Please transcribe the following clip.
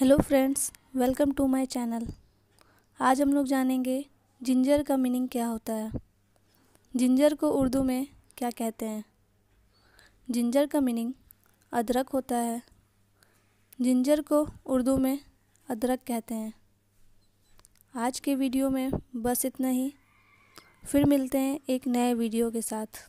hello friends welcome to my channel आज हम लोग जानेंगे जिंजर का मीनिंग क्या होता है जिंजर को उर्दू में क्या कहते हैं जिंजर का मीनिंग अदरक होता है जिंजर को उर्दू में अदरक कहते हैं आज के वीडियो में बस इतना ही फिर मिलते हैं एक नए वीडियो के साथ